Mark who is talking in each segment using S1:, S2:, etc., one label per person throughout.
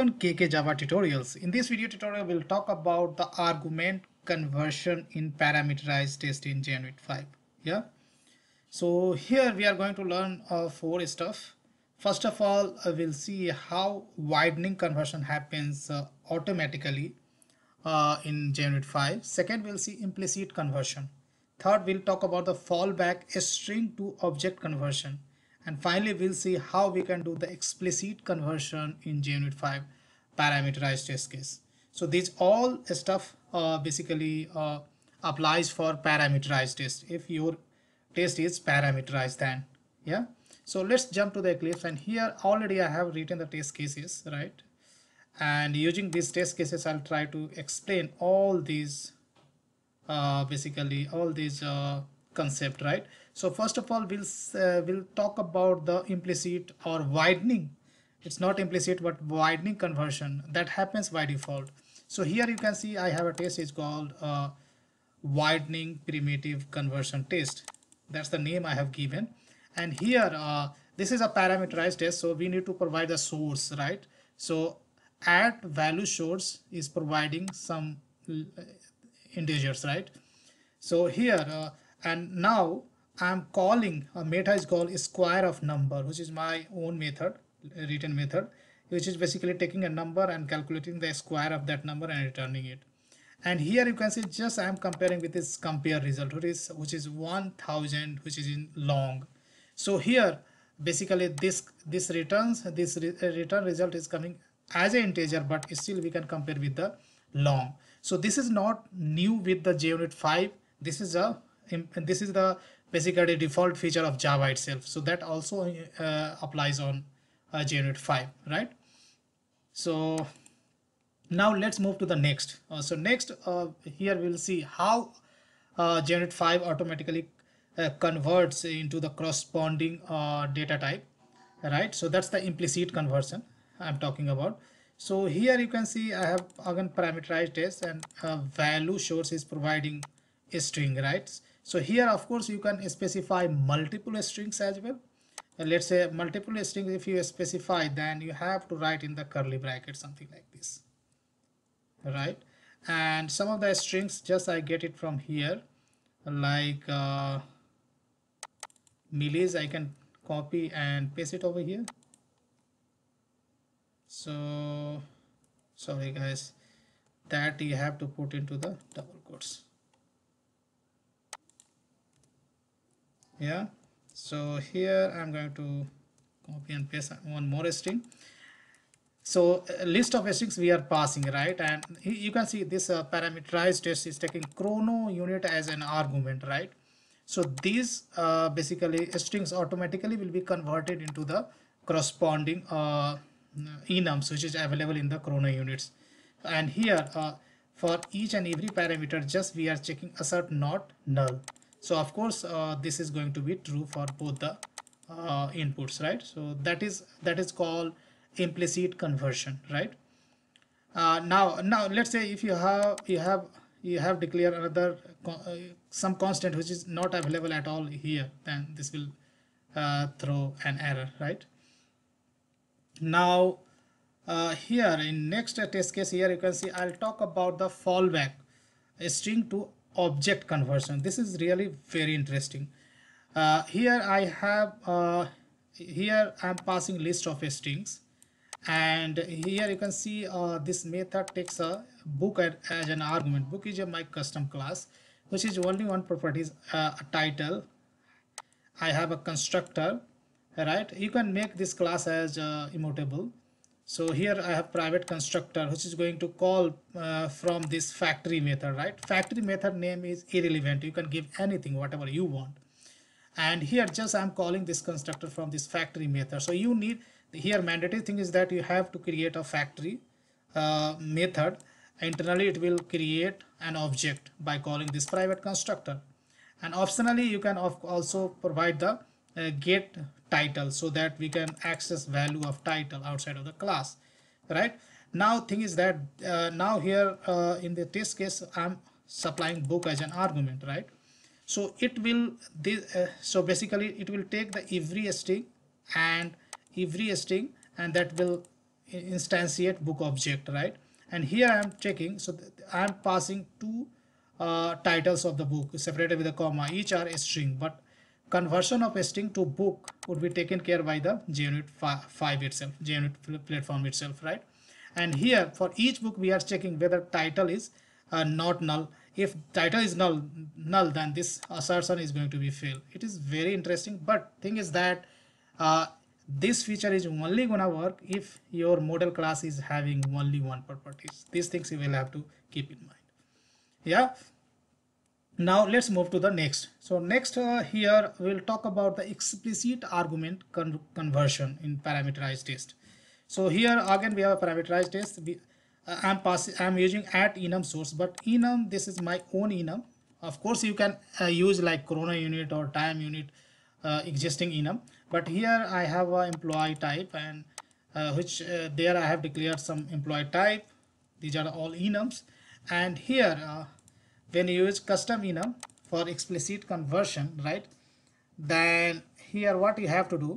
S1: on KK Java tutorials. In this video tutorial, we'll talk about the argument conversion in parameterized test in with 5. Yeah. So here we are going to learn uh, four stuff. First of all, uh, we'll see how widening conversion happens uh, automatically uh, in Genrit 5. Second, we'll see implicit conversion. Third, we'll talk about the fallback string to object conversion. And finally, we'll see how we can do the explicit conversion in JUnit 5 parameterized test case. So these all stuff uh, basically uh, applies for parameterized test. If your test is parameterized then, yeah. So let's jump to the Eclipse and here already I have written the test cases, right? And using these test cases, I'll try to explain all these, uh, basically all these uh, concept right so first of all we'll uh, we'll talk about the implicit or widening it's not implicit but widening conversion that happens by default so here you can see i have a test is called uh, widening primitive conversion test that's the name i have given and here uh, this is a parameterized test so we need to provide the source right so at value source is providing some uh, integers right so here uh, and now I'm calling a uh, meta is called square of number which is my own method written method which is basically taking a number and calculating the square of that number and returning it and here you can see just I'm comparing with this compare result which is which is 1000 which is in long so here basically this this returns this re uh, return result is coming as an integer but still we can compare with the long so this is not new with the JUnit 5 this is a and this is the basically default feature of Java itself. So that also uh, applies on uh, JUnit 5, right? So now let's move to the next. Uh, so next uh, here we'll see how JUnit uh, 5 automatically uh, converts into the corresponding data type, right? So that's the implicit conversion I'm talking about. So here you can see I have again parameterized this and value source is providing a string, right? So here, of course, you can specify multiple strings as well. Uh, let's say multiple strings, if you specify, then you have to write in the curly bracket, something like this, right? And some of the strings, just I get it from here, like uh, millis, I can copy and paste it over here. So, sorry guys, that you have to put into the double quotes. yeah so here i'm going to copy and paste one more string so a uh, list of strings we are passing right and you can see this uh, parameterized test is taking chrono unit as an argument right so these uh, basically strings automatically will be converted into the corresponding uh, enums which is available in the chrono units and here uh, for each and every parameter just we are checking assert not null so of course uh, this is going to be true for both the uh, inputs right so that is that is called implicit conversion right uh, now now let's say if you have you have you have declared another some constant which is not available at all here then this will uh, throw an error right now uh, here in next test case here you can see I'll talk about the fallback a string to object conversion this is really very interesting uh, here I have uh, here I'm passing list of strings and here you can see uh, this method takes a book as an argument book is a my custom class which is only one properties, uh, a title I have a constructor right you can make this class as uh, immutable so here I have private constructor which is going to call uh, from this factory method, right? Factory method name is irrelevant. You can give anything, whatever you want. And here just I'm calling this constructor from this factory method. So you need here mandatory thing is that you have to create a factory uh, method. Internally, it will create an object by calling this private constructor. And optionally, you can also provide the uh, get title so that we can access value of title outside of the class right now thing is that uh, now here uh, in the test case i'm supplying book as an argument right so it will this uh, so basically it will take the every string and every string and that will instantiate book object right and here i am checking so i am passing two uh, titles of the book separated with a comma each are a string but conversion of string to book would be taken care by the JUnit 5 itself, JUnit platform itself, right? And here for each book we are checking whether title is uh, not null. If title is null, null, then this assertion is going to be failed. It is very interesting, but thing is that uh, this feature is only gonna work if your model class is having only one properties. These things you will have to keep in mind. Yeah now let's move to the next so next uh, here we'll talk about the explicit argument con conversion in parameterized test so here again we have a parameterized test we, uh, i'm passing i'm using at enum source but enum this is my own enum of course you can uh, use like corona unit or time unit uh, existing enum but here i have a employee type and uh, which uh, there i have declared some employee type these are all enums and here when you use custom enum for explicit conversion right then here what you have to do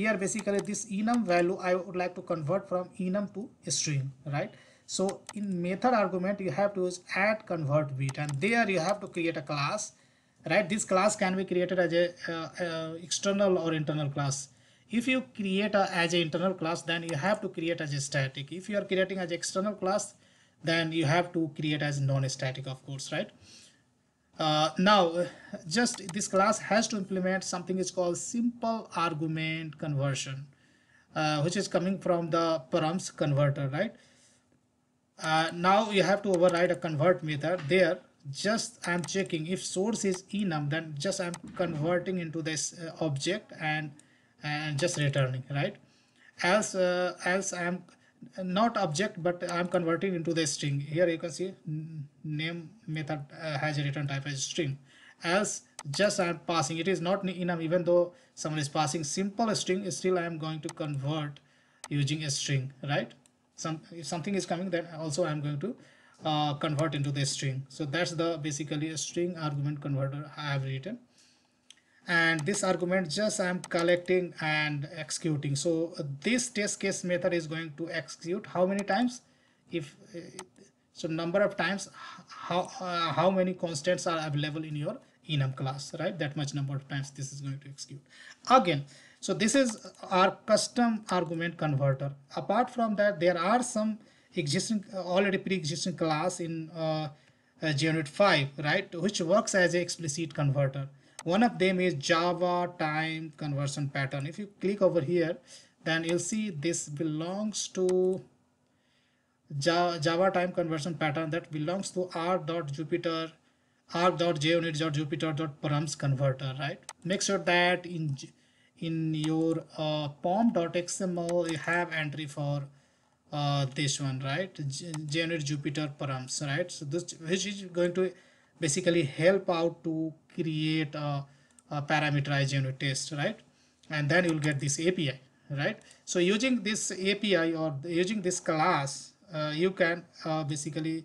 S1: here basically this enum value I would like to convert from enum to string right so in method argument you have to use add convert bit and there you have to create a class right this class can be created as a uh, uh, external or internal class if you create a, as an internal class then you have to create as a static if you are creating as external class then you have to create as non-static of course right uh, now just this class has to implement something is called simple argument conversion uh, which is coming from the params converter right uh, now you have to override a convert method there just I'm checking if source is enum then just I'm converting into this uh, object and and just returning right else uh, else I'm not object but i'm converting into the string here you can see name method uh, has a return type as string as just i'm passing it is not enough even though someone is passing simple string still i am going to convert using a string right some if something is coming then also i'm going to uh, convert into the string so that's the basically a string argument converter i have written and this argument just I'm collecting and executing. So uh, this test case method is going to execute how many times? If uh, so, number of times how uh, how many constants are available in your enum class, right? That much number of times this is going to execute. Again, so this is our custom argument converter. Apart from that, there are some existing uh, already pre-existing class in uh, uh, GeoNet 5, right, which works as a explicit converter one of them is java time conversion pattern if you click over here then you'll see this belongs to java time conversion pattern that belongs to r.jupyter r.junit.jupyter.params converter right make sure that in in your uh, pom.xml you have entry for uh, this one right junit jupyter params right so this which is going to basically help out to create a, a parameterized unit test, right? And then you'll get this API, right? So using this API or using this class, uh, you can uh, basically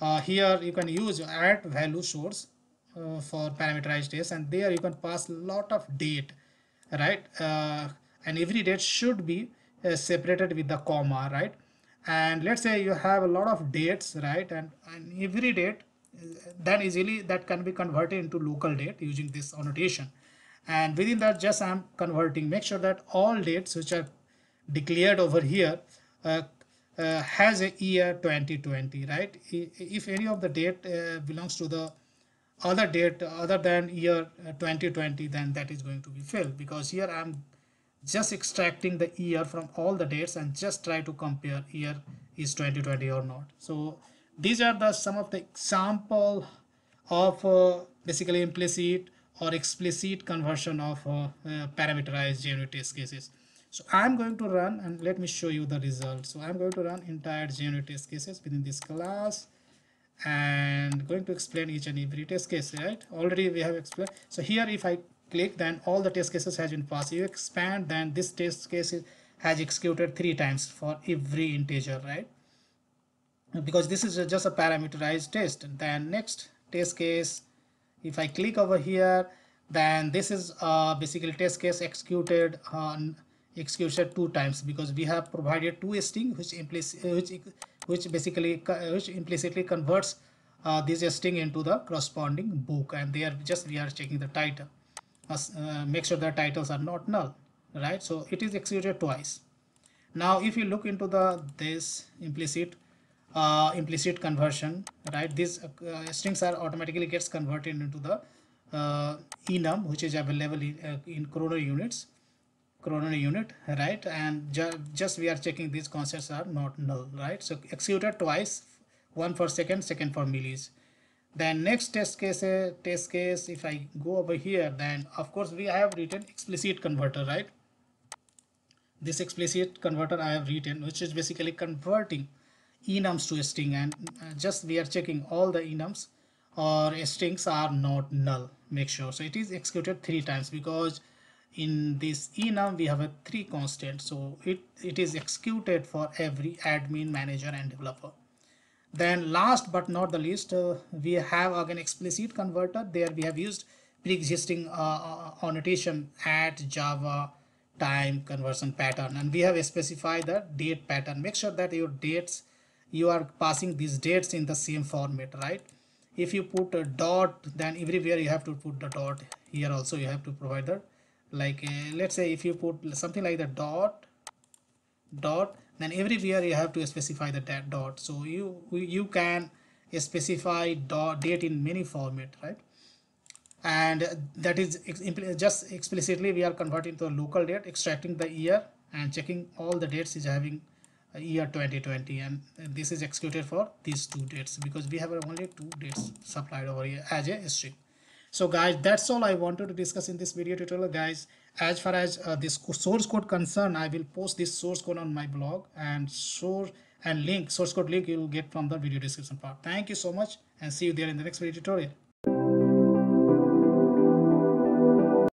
S1: uh, here you can use add value source uh, for parameterized test and there you can pass lot of date, right? Uh, and every date should be uh, separated with the comma, right? And let's say you have a lot of dates, right? And, and every date then easily that can be converted into local date using this annotation and within that just i'm converting make sure that all dates which are declared over here uh, uh, has a year 2020 right if any of the date uh, belongs to the other date other than year 2020 uh, then that is going to be filled because here i'm just extracting the year from all the dates and just try to compare year is 2020 or not so these are the some of the example of uh, basically implicit or explicit conversion of uh, uh parameterized GNU test cases so i'm going to run and let me show you the result so i'm going to run entire GNU test cases within this class and going to explain each and every test case right already we have explained so here if i click then all the test cases has been passed you expand then this test case has executed three times for every integer right because this is just a parameterized test. Then next test case, if I click over here, then this is uh, basically test case executed on uh, executed two times because we have provided two string which implicit which which basically which implicitly converts uh, this string into the corresponding book and they are just we are checking the title uh, uh, make sure the titles are not null right so it is executed twice now if you look into the this implicit uh, implicit conversion, right? These uh, strings are automatically gets converted into the uh, enum, which is available in, uh, in corona units, corona unit, right? And ju just we are checking these constants are not null, right? So executed twice, one for second, second for millis. Then next test case, uh, test case, if I go over here, then of course we have written explicit converter, right? This explicit converter I have written, which is basically converting enums to string and uh, just we are checking all the enums or strings are not null make sure so it is executed three times because in this enum we have a three constant so it it is executed for every admin manager and developer then last but not the least uh, we have again explicit converter there we have used pre-existing uh, uh annotation at java time conversion pattern and we have specified the date pattern make sure that your dates you are passing these dates in the same format right if you put a dot then everywhere you have to put the dot here also you have to provide the like uh, let's say if you put something like the dot dot then everywhere you have to specify the dot so you you can specify dot date in many format right and that is just explicitly we are converting to a local date extracting the year and checking all the dates is having year 2020 and this is excluded for these two dates because we have only two dates supplied over here as a string so guys that's all i wanted to discuss in this video tutorial guys as far as uh, this source code concern i will post this source code on my blog and source and link source code link you'll get from the video description part thank you so much and see you there in the next video tutorial